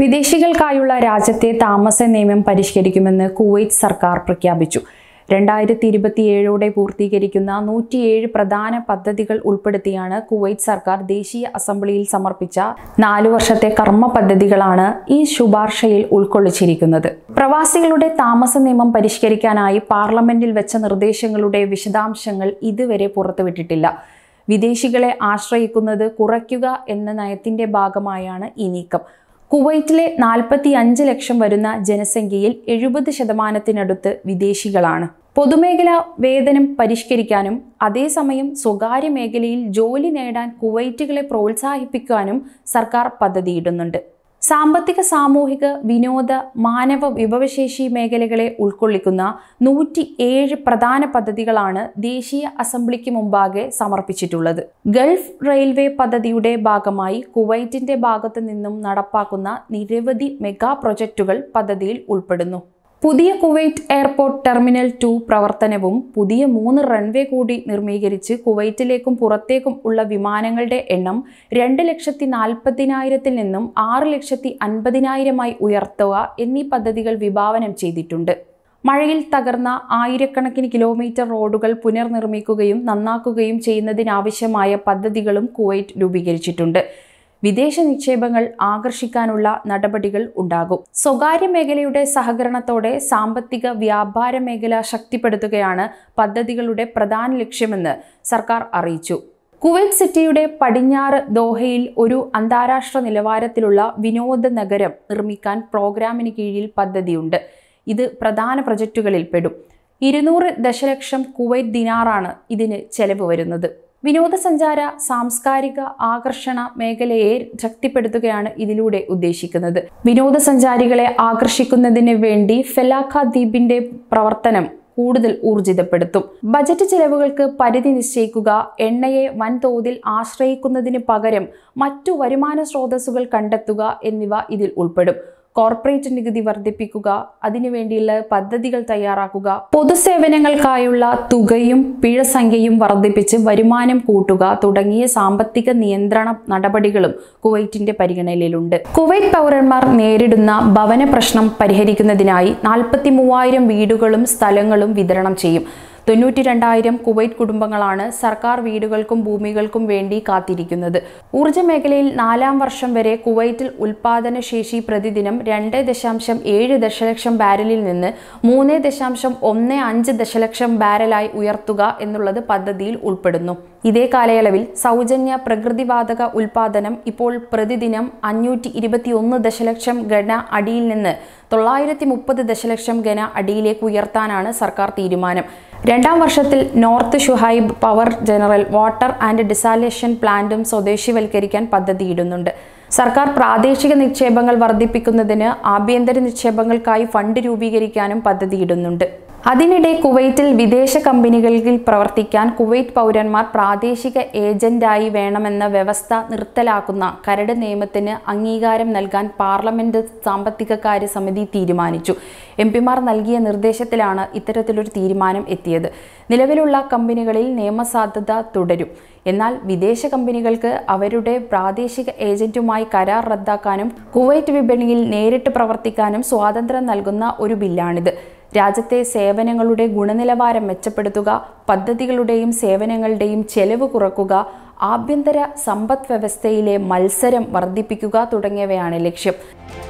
വിദേശികൾക്കായുള്ള രാജ്യത്തെ താമസ നിയമം പരിഷ്കരിക്കുമെന്ന് കുവൈറ്റ് സർക്കാർ പ്രഖ്യാപിച്ചു രണ്ടായിരത്തി ഇരുപത്തിയേഴോടെ പൂർത്തീകരിക്കുന്ന നൂറ്റിയേഴ് പ്രധാന പദ്ധതികൾ ഉൾപ്പെടുത്തിയാണ് കുവൈറ്റ് സർക്കാർ ദേശീയ അസംബ്ലിയിൽ സമർപ്പിച്ച നാലു വർഷത്തെ കർമ്മ പദ്ധതികളാണ് ഈ ശുപാർശയിൽ ഉൾക്കൊള്ളിച്ചിരിക്കുന്നത് പ്രവാസികളുടെ താമസ നിയമം പരിഷ്കരിക്കാനായി പാർലമെന്റിൽ വെച്ച നിർദ്ദേശങ്ങളുടെ വിശദാംശങ്ങൾ ഇതുവരെ പുറത്തുവിട്ടിട്ടില്ല വിദേശികളെ ആശ്രയിക്കുന്നത് കുറയ്ക്കുക എന്ന നയത്തിന്റെ ഭാഗമായാണ് ഈ നീക്കം കുവൈറ്റിലെ നാൽപ്പത്തി അഞ്ച് ലക്ഷം വരുന്ന ജനസംഖ്യയിൽ എഴുപത് ശതമാനത്തിനടുത്ത് വിദേശികളാണ് പൊതുമേഖലാ വേതനം പരിഷ്കരിക്കാനും അതേസമയം സ്വകാര്യ മേഖലയിൽ ജോലി നേടാൻ കുവൈറ്റുകളെ പ്രോത്സാഹിപ്പിക്കാനും സർക്കാർ പദ്ധതിയിടുന്നുണ്ട് സാമ്പത്തിക സാമൂഹിക വിനോദ മാനവ വിഭവശേഷി മേഖലകളെ ഉൾക്കൊള്ളിക്കുന്ന നൂറ്റി ഏഴ് പ്രധാന പദ്ധതികളാണ് ദേശീയ അസംബ്ലിക്ക് മുമ്പാകെ സമർപ്പിച്ചിട്ടുള്ളത് ഗൾഫ് റെയിൽവേ പദ്ധതിയുടെ ഭാഗമായി കുവൈറ്റിന്റെ ഭാഗത്തു നിന്നും നടപ്പാക്കുന്ന നിരവധി മെഗാ പ്രൊജക്ടുകൾ പദ്ധതിയിൽ ഉൾപ്പെടുന്നു പുതിയ കുവൈറ്റ് എയർപോർട്ട് ടെർമിനൽ ടു പ്രവർത്തനവും പുതിയ മൂന്ന് റൺവേ കൂടി നിർമ്മീകരിച്ച് കുവൈറ്റിലേക്കും പുറത്തേക്കും ഉള്ള വിമാനങ്ങളുടെ എണ്ണം രണ്ട് ലക്ഷത്തി നാൽപ്പതിനായിരത്തിൽ നിന്നും ആറ് ലക്ഷത്തി അൻപതിനായിരമായി ഉയർത്തുക എന്നീ പദ്ധതികൾ വിഭാവനം ചെയ്തിട്ടുണ്ട് മഴയിൽ തകർന്ന ആയിരക്കണക്കിന് കിലോമീറ്റർ റോഡുകൾ പുനർനിർമ്മിക്കുകയും നന്നാക്കുകയും ചെയ്യുന്നതിനാവശ്യമായ പദ്ധതികളും കുവൈറ്റ് രൂപീകരിച്ചിട്ടുണ്ട് വിദേശ നിക്ഷേപങ്ങൾ ആകർഷിക്കാനുള്ള നടപടികൾ ഉണ്ടാകും സ്വകാര്യ മേഖലയുടെ സഹകരണത്തോടെ സാമ്പത്തിക വ്യാപാര മേഖല ശക്തിപ്പെടുത്തുകയാണ് പദ്ധതികളുടെ പ്രധാന ലക്ഷ്യമെന്ന് സർക്കാർ അറിയിച്ചു കുവൈറ്റ് സിറ്റിയുടെ പടിഞ്ഞാറ് ദോഹയിൽ ഒരു അന്താരാഷ്ട്ര നിലവാരത്തിലുള്ള വിനോദ നഗരം നിർമ്മിക്കാൻ പ്രോഗ്രാമിന് കീഴിൽ പദ്ധതിയുണ്ട് ഇത് പ്രധാന പ്രൊജക്റ്റുകളിൽ പെടും ഇരുന്നൂറ് ദശലക്ഷം കുവൈറ്റ് ദിനാറാണ് ഇതിന് ചെലവ് വരുന്നത് വിനോദസഞ്ചാര സാംസ്കാരിക ആകർഷണ മേഖലയെ ശക്തിപ്പെടുത്തുകയാണ് ഇതിലൂടെ ഉദ്ദേശിക്കുന്നത് വിനോദസഞ്ചാരികളെ ആകർഷിക്കുന്നതിന് വേണ്ടി ഫെലാഖ ദ്വീപിന്റെ പ്രവർത്തനം കൂടുതൽ ഊർജിതപ്പെടുത്തും ബജറ്റ് ചെലവുകൾക്ക് പരിധി നിശ്ചയിക്കുക എണ്ണയെ വൻതോതിൽ ആശ്രയിക്കുന്നതിന് പകരം മറ്റു വരുമാന സ്രോതസ്സുകൾ കണ്ടെത്തുക എന്നിവ ഇതിൽ ഉൾപ്പെടും കോർപ്പറേറ്റ് നികുതി വർദ്ധിപ്പിക്കുക അതിനുവേണ്ടിയുള്ള പദ്ധതികൾ തയ്യാറാക്കുക പൊതുസേവനങ്ങൾക്കായുള്ള തുകയും പിഴ സംഖ്യയും വർദ്ധിപ്പിച്ച് വരുമാനം കൂട്ടുക തുടങ്ങിയ സാമ്പത്തിക നിയന്ത്രണ നടപടികളും കുവൈറ്റിന്റെ പരിഗണനയിലുണ്ട് കുവൈറ്റ് പൗരന്മാർ നേരിടുന്ന ഭവന പ്രശ്നം പരിഹരിക്കുന്നതിനായി നാൽപ്പത്തി വീടുകളും സ്ഥലങ്ങളും വിതരണം ചെയ്യും തൊണ്ണൂറ്റി രണ്ടായിരം കുവൈറ്റ് കുടുംബങ്ങളാണ് സർക്കാർ വീടുകൾക്കും ഭൂമികൾക്കും വേണ്ടി കാത്തിരിക്കുന്നത് ഊർജ്ജ മേഖലയിൽ നാലാം വർഷം വരെ കുവൈറ്റിൽ ഉൽപാദന ശേഷി പ്രതിദിനം രണ്ട് ദശാംശം ഏഴ് ദശലക്ഷം ബാരലിൽ നിന്ന് മൂന്ന് ദശാംശം ഒന്ന് അഞ്ച് ദശലക്ഷം ബാരലായി ഉയർത്തുക എന്നുള്ളത് പദ്ധതിയിൽ ഉൾപ്പെടുന്നു ഇതേ കാലയളവിൽ സൗജന്യ പ്രകൃതിവാതക ഉൽപാദനം ഇപ്പോൾ പ്രതിദിനം അഞ്ഞൂറ്റി ഇരുപത്തിയൊന്ന് ദശലക്ഷം ഘന അടിയിൽ നിന്ന് തൊള്ളായിരത്തി മുപ്പത് ദശലക്ഷം ഘന അടിയിലേക്ക് ഉയർത്താനാണ് സർക്കാർ തീരുമാനം രണ്ടാം വർഷത്തിൽ north Shuaiba power general water and desalination പ്ലാന്റും സ്വദേശിവൽക്കരിക്കാൻ പദ്ധതിയിടുന്നുണ്ട് സർക്കാർ പ്രാദേശിക നിക്ഷേപങ്ങൾ വർദ്ധിപ്പിക്കുന്നതിന് ആഭ്യന്തര നിക്ഷേപങ്ങൾക്കായി ഫണ്ട് രൂപീകരിക്കാനും പദ്ധതിയിടുന്നുണ്ട് അതിനിടെ കുവൈറ്റിൽ വിദേശ കമ്പനികളിൽ പ്രവർത്തിക്കാൻ കുവൈറ്റ് പൗരന്മാർ പ്രാദേശിക ഏജന്റായി വേണമെന്ന വ്യവസ്ഥ നിർത്തലാക്കുന്ന കരട് നിയമത്തിന് അംഗീകാരം നൽകാൻ പാർലമെന്റ് സാമ്പത്തിക കാര്യ സമിതി തീരുമാനിച്ചു എം പിമാർ നൽകിയ നിർദ്ദേശത്തിലാണ് ഇത്തരത്തിലൊരു തീരുമാനം എത്തിയത് നിലവിലുള്ള കമ്പനികളിൽ നിയമസാധ്യത തുടരും എന്നാൽ വിദേശ കമ്പനികൾക്ക് അവരുടെ പ്രാദേശിക ഏജന്റുമായി കരാർ റദ്ദാക്കാനും കുവൈറ്റ് വിപണിയിൽ നേരിട്ട് പ്രവർത്തിക്കാനും സ്വാതന്ത്ര്യം നൽകുന്ന ഒരു ബില്ലാണിത് രാജ്യത്തെ സേവനങ്ങളുടെ ഗുണനിലവാരം മെച്ചപ്പെടുത്തുക പദ്ധതികളുടെയും സേവനങ്ങളുടെയും ചെലവ് കുറക്കുക ആഭ്യന്തര സമ്പദ് വ്യവസ്ഥയിലെ മത്സരം വർദ്ധിപ്പിക്കുക തുടങ്ങിയവയാണ് ലക്ഷ്യം